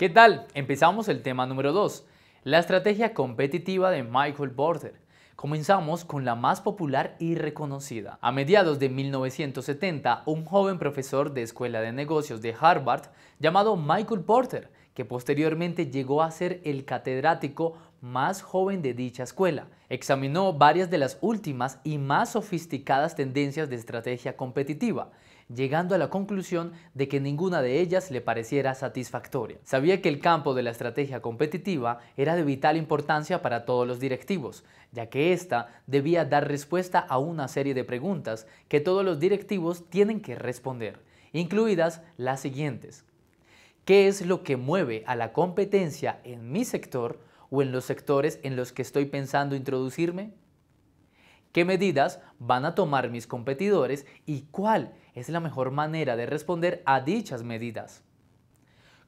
¿Qué tal? Empezamos el tema número 2, la estrategia competitiva de Michael Porter. Comenzamos con la más popular y reconocida. A mediados de 1970, un joven profesor de Escuela de Negocios de Harvard llamado Michael Porter, que posteriormente llegó a ser el catedrático más joven de dicha escuela, examinó varias de las últimas y más sofisticadas tendencias de estrategia competitiva llegando a la conclusión de que ninguna de ellas le pareciera satisfactoria. Sabía que el campo de la estrategia competitiva era de vital importancia para todos los directivos, ya que ésta debía dar respuesta a una serie de preguntas que todos los directivos tienen que responder, incluidas las siguientes. ¿Qué es lo que mueve a la competencia en mi sector o en los sectores en los que estoy pensando introducirme? qué medidas van a tomar mis competidores y cuál es la mejor manera de responder a dichas medidas.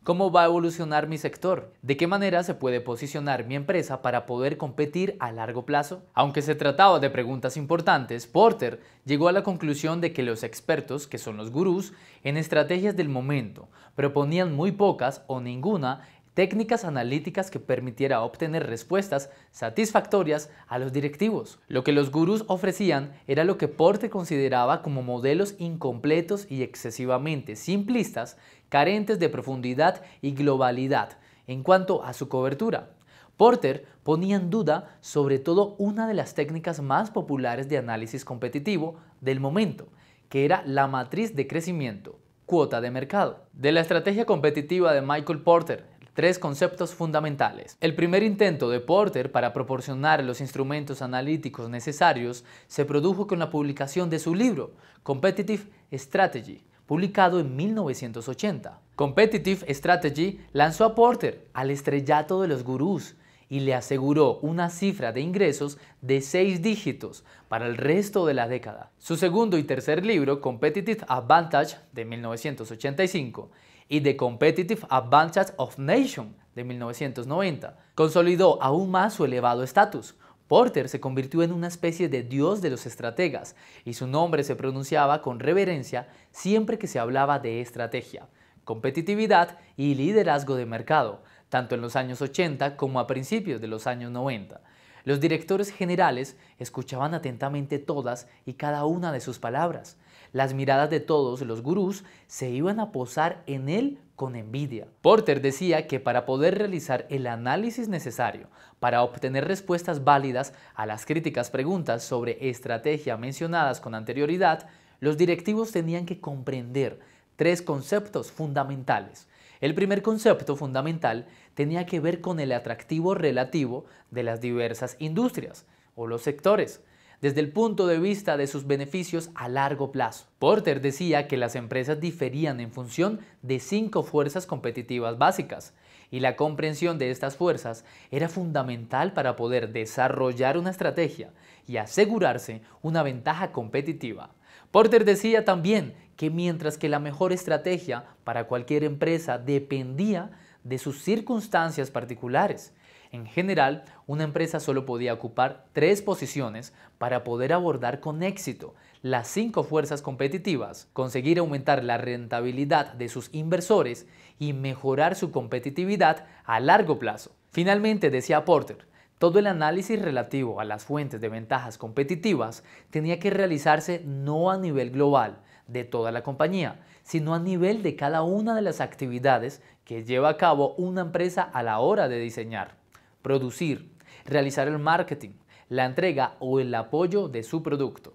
¿Cómo va a evolucionar mi sector? ¿De qué manera se puede posicionar mi empresa para poder competir a largo plazo? Aunque se trataba de preguntas importantes, Porter llegó a la conclusión de que los expertos, que son los gurús, en estrategias del momento, proponían muy pocas o ninguna técnicas analíticas que permitiera obtener respuestas satisfactorias a los directivos. Lo que los gurús ofrecían era lo que Porter consideraba como modelos incompletos y excesivamente simplistas, carentes de profundidad y globalidad en cuanto a su cobertura. Porter ponía en duda sobre todo una de las técnicas más populares de análisis competitivo del momento, que era la matriz de crecimiento, cuota de mercado. De la estrategia competitiva de Michael Porter tres conceptos fundamentales. El primer intento de Porter para proporcionar los instrumentos analíticos necesarios se produjo con la publicación de su libro, Competitive Strategy, publicado en 1980. Competitive Strategy lanzó a Porter al estrellato de los gurús y le aseguró una cifra de ingresos de seis dígitos para el resto de la década. Su segundo y tercer libro, Competitive Advantage de 1985 y The Competitive Advantage of Nation de 1990, consolidó aún más su elevado estatus. Porter se convirtió en una especie de dios de los estrategas y su nombre se pronunciaba con reverencia siempre que se hablaba de estrategia competitividad y liderazgo de mercado, tanto en los años 80 como a principios de los años 90. Los directores generales escuchaban atentamente todas y cada una de sus palabras. Las miradas de todos los gurús se iban a posar en él con envidia. Porter decía que para poder realizar el análisis necesario para obtener respuestas válidas a las críticas preguntas sobre estrategia mencionadas con anterioridad, los directivos tenían que comprender tres conceptos fundamentales. El primer concepto fundamental tenía que ver con el atractivo relativo de las diversas industrias o los sectores desde el punto de vista de sus beneficios a largo plazo. Porter decía que las empresas diferían en función de cinco fuerzas competitivas básicas, y la comprensión de estas fuerzas era fundamental para poder desarrollar una estrategia y asegurarse una ventaja competitiva. Porter decía también que mientras que la mejor estrategia para cualquier empresa dependía de sus circunstancias particulares, en general, una empresa solo podía ocupar tres posiciones para poder abordar con éxito las cinco fuerzas competitivas, conseguir aumentar la rentabilidad de sus inversores y mejorar su competitividad a largo plazo. Finalmente, decía Porter, todo el análisis relativo a las fuentes de ventajas competitivas tenía que realizarse no a nivel global, de toda la compañía, sino a nivel de cada una de las actividades que lleva a cabo una empresa a la hora de diseñar, producir, realizar el marketing, la entrega o el apoyo de su producto.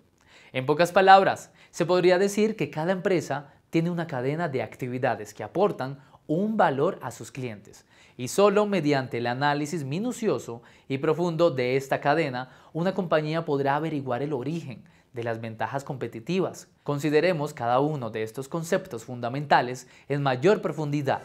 En pocas palabras, se podría decir que cada empresa tiene una cadena de actividades que aportan un valor a sus clientes y solo mediante el análisis minucioso y profundo de esta cadena una compañía podrá averiguar el origen de las ventajas competitivas. Consideremos cada uno de estos conceptos fundamentales en mayor profundidad.